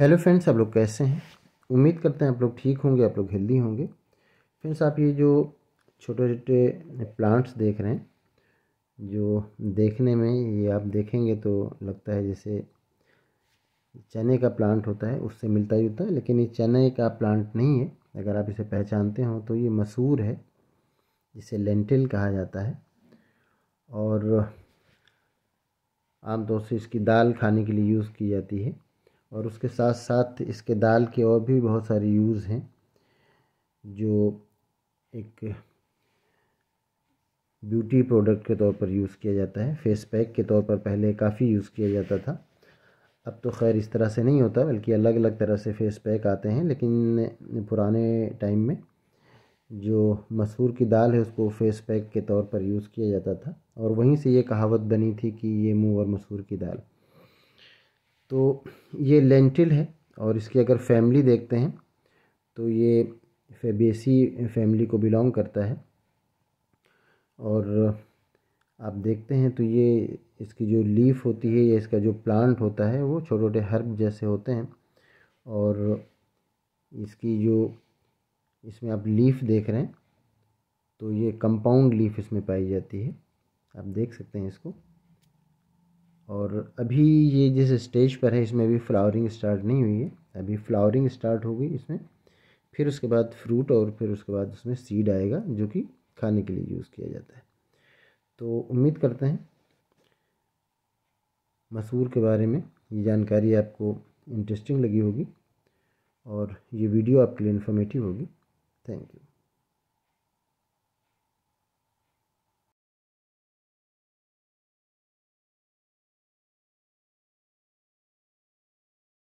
hello friends आप लोग कैसे हैं उम्मीद करते हैं आप लोग ठीक होंगे आप लोग हेल्दी होंगे फ्रेंड्स आप ये जो छोटे छोटे प्लांट्स देख रहे हैं जो देखने में ये आप देखेंगे तो लगता है जैसे चने का प्लांट होता है उससे मिलता जुलता है लेकिन ये चने का प्लांट नहीं है अगर आप इसे पहचानते हो तो ये मसूर है जिसे लेंटिल कहा जाता है और आमतौर से इसकी दाल खाने के लिए यूज़ की जाती है और उसके साथ साथ इसके दाल के और भी बहुत सारे यूज़ हैं जो एक ब्यूटी प्रोडक्ट के तौर पर यूज़ किया जाता है फेस पैक के तौर पर पहले काफ़ी यूज़ किया जाता था अब तो खैर इस तरह से नहीं होता बल्कि अलग अलग तरह से फेस पैक आते हैं लेकिन पुराने टाइम में जो मसूर की दाल है उसको फेस पैक के तौर पर यूज़ किया जाता था और वहीं से ये कहावत बनी थी कि ये मुँह और मसूर की दाल तो ये लेंटिल है और इसकी अगर फैमिली देखते हैं तो ये फेबेसी फैमिली को बिलोंग करता है और आप देखते हैं तो ये इसकी जो लीफ होती है या इसका जो प्लांट होता है वो छोटे छोटे हर्ब जैसे होते हैं और इसकी जो इसमें आप लीफ देख रहे हैं तो ये कंपाउंड लीफ इसमें पाई जाती है आप देख सकते हैं इसको और अभी ये जिस स्टेज पर है इसमें अभी फ्लावरिंग स्टार्ट नहीं हुई है अभी फ्लावरिंग स्टार्ट होगी इसमें फिर उसके बाद फ्रूट और फिर उसके बाद उसमें सीड आएगा जो कि खाने के लिए यूज़ किया जाता है तो उम्मीद करते हैं मसूर के बारे में ये जानकारी आपको इंटरेस्टिंग लगी होगी और ये वीडियो आपके लिए इन्फॉर्मेटिव होगी थैंक यू